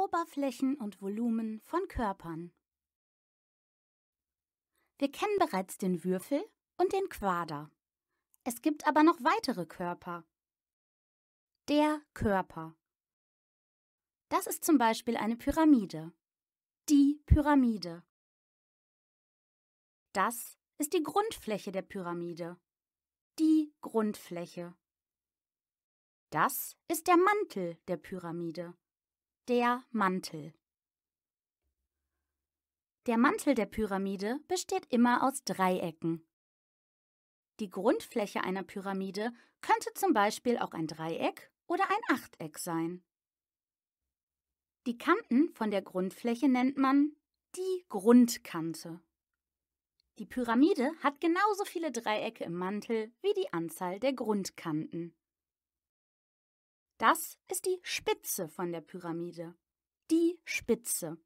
Oberflächen und Volumen von Körpern. Wir kennen bereits den Würfel und den Quader. Es gibt aber noch weitere Körper. Der Körper. Das ist zum Beispiel eine Pyramide. Die Pyramide. Das ist die Grundfläche der Pyramide. Die Grundfläche. Das ist der Mantel der Pyramide. Der Mantel. Der Mantel der Pyramide besteht immer aus Dreiecken. Die Grundfläche einer Pyramide könnte zum Beispiel auch ein Dreieck oder ein Achteck sein. Die Kanten von der Grundfläche nennt man die Grundkante. Die Pyramide hat genauso viele Dreiecke im Mantel wie die Anzahl der Grundkanten. Das ist die Spitze von der Pyramide. Die Spitze.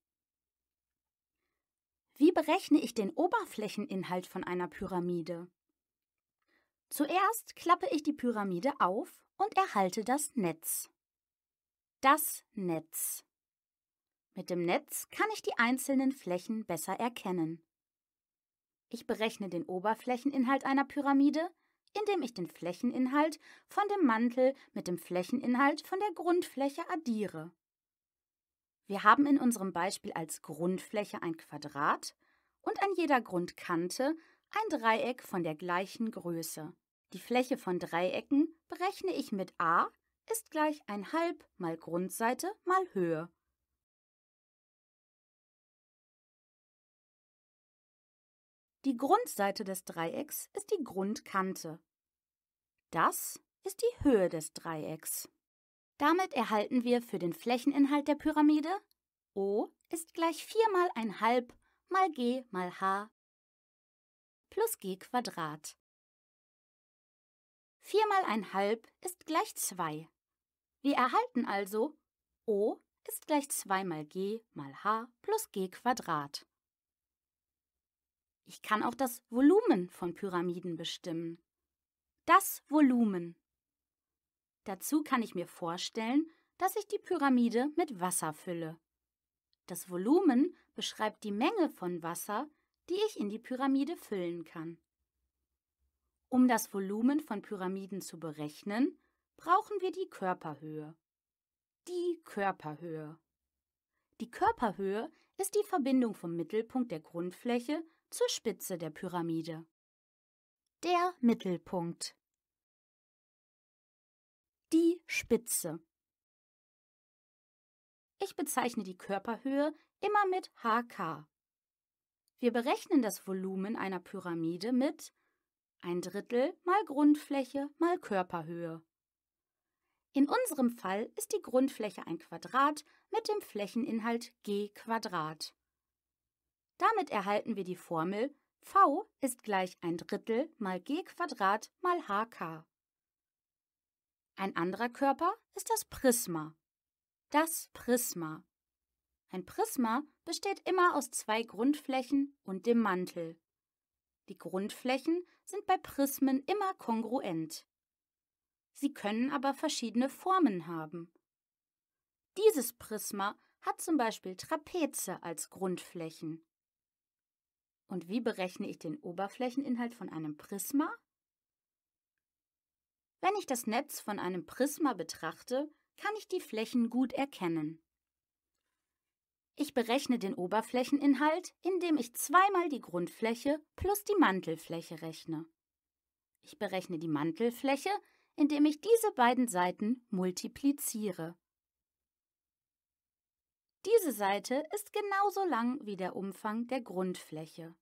Wie berechne ich den Oberflächeninhalt von einer Pyramide? Zuerst klappe ich die Pyramide auf und erhalte das Netz. Das Netz. Mit dem Netz kann ich die einzelnen Flächen besser erkennen. Ich berechne den Oberflächeninhalt einer Pyramide, indem ich den Flächeninhalt von dem Mantel mit dem Flächeninhalt von der Grundfläche addiere. Wir haben in unserem Beispiel als Grundfläche ein Quadrat und an jeder Grundkante ein Dreieck von der gleichen Größe. Die Fläche von Dreiecken berechne ich mit a ist gleich 1 halb mal Grundseite mal Höhe. Die Grundseite des Dreiecks ist die Grundkante. Das ist die Höhe des Dreiecks. Damit erhalten wir für den Flächeninhalt der Pyramide O ist gleich 4 mal 1,5 mal G mal H plus G Quadrat. 4 mal 1,5 ist gleich 2. Wir erhalten also O ist gleich 2 mal G mal H plus G Quadrat. Ich kann auch das Volumen von Pyramiden bestimmen. Das Volumen. Dazu kann ich mir vorstellen, dass ich die Pyramide mit Wasser fülle. Das Volumen beschreibt die Menge von Wasser, die ich in die Pyramide füllen kann. Um das Volumen von Pyramiden zu berechnen, brauchen wir die Körperhöhe. Die Körperhöhe. Die Körperhöhe ist die Verbindung vom Mittelpunkt der Grundfläche zur Spitze der Pyramide. Der Mittelpunkt. Die Spitze. Ich bezeichne die Körperhöhe immer mit HK. Wir berechnen das Volumen einer Pyramide mit ein Drittel mal Grundfläche mal Körperhöhe. In unserem Fall ist die Grundfläche ein Quadrat mit dem Flächeninhalt g Quadrat. Damit erhalten wir die Formel V ist gleich ein Drittel mal G Quadrat mal HK. Ein anderer Körper ist das Prisma. Das Prisma. Ein Prisma besteht immer aus zwei Grundflächen und dem Mantel. Die Grundflächen sind bei Prismen immer kongruent. Sie können aber verschiedene Formen haben. Dieses Prisma hat zum Beispiel Trapeze als Grundflächen. Und wie berechne ich den Oberflächeninhalt von einem Prisma? Wenn ich das Netz von einem Prisma betrachte, kann ich die Flächen gut erkennen. Ich berechne den Oberflächeninhalt, indem ich zweimal die Grundfläche plus die Mantelfläche rechne. Ich berechne die Mantelfläche, indem ich diese beiden Seiten multipliziere. Diese Seite ist genauso lang wie der Umfang der Grundfläche.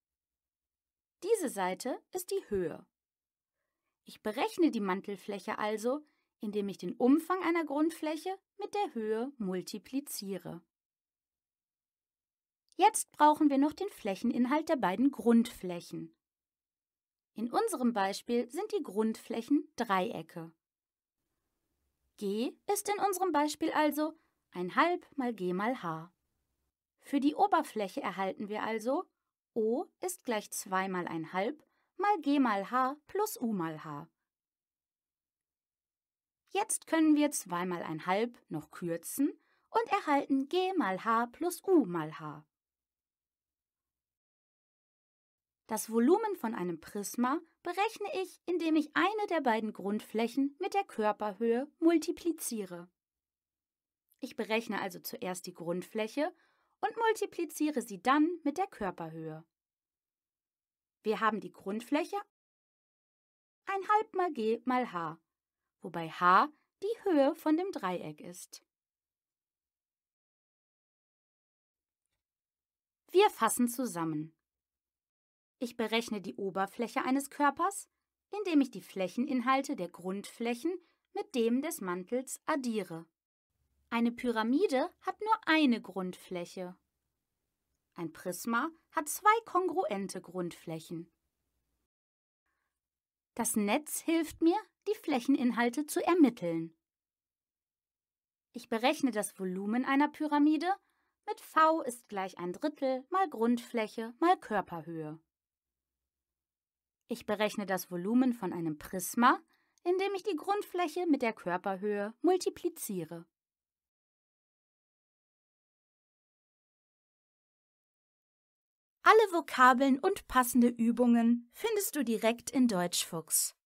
Diese Seite ist die Höhe. Ich berechne die Mantelfläche also, indem ich den Umfang einer Grundfläche mit der Höhe multipliziere. Jetzt brauchen wir noch den Flächeninhalt der beiden Grundflächen. In unserem Beispiel sind die Grundflächen Dreiecke. G ist in unserem Beispiel also ein halb mal g mal h. Für die Oberfläche erhalten wir also O ist gleich 2 mal ein halb mal g mal h plus u mal h. Jetzt können wir 2 mal ein halb noch kürzen und erhalten g mal h plus u mal h. Das Volumen von einem Prisma berechne ich, indem ich eine der beiden Grundflächen mit der Körperhöhe multipliziere. Ich berechne also zuerst die Grundfläche und multipliziere sie dann mit der Körperhöhe. Wir haben die Grundfläche 1 halb mal g mal h, wobei h die Höhe von dem Dreieck ist. Wir fassen zusammen. Ich berechne die Oberfläche eines Körpers, indem ich die Flächeninhalte der Grundflächen mit dem des Mantels addiere. Eine Pyramide hat nur eine Grundfläche. Ein Prisma hat zwei kongruente Grundflächen. Das Netz hilft mir, die Flächeninhalte zu ermitteln. Ich berechne das Volumen einer Pyramide mit V ist gleich ein Drittel mal Grundfläche mal Körperhöhe. Ich berechne das Volumen von einem Prisma, indem ich die Grundfläche mit der Körperhöhe multipliziere. Alle Vokabeln und passende Übungen findest du direkt in Deutschfuchs.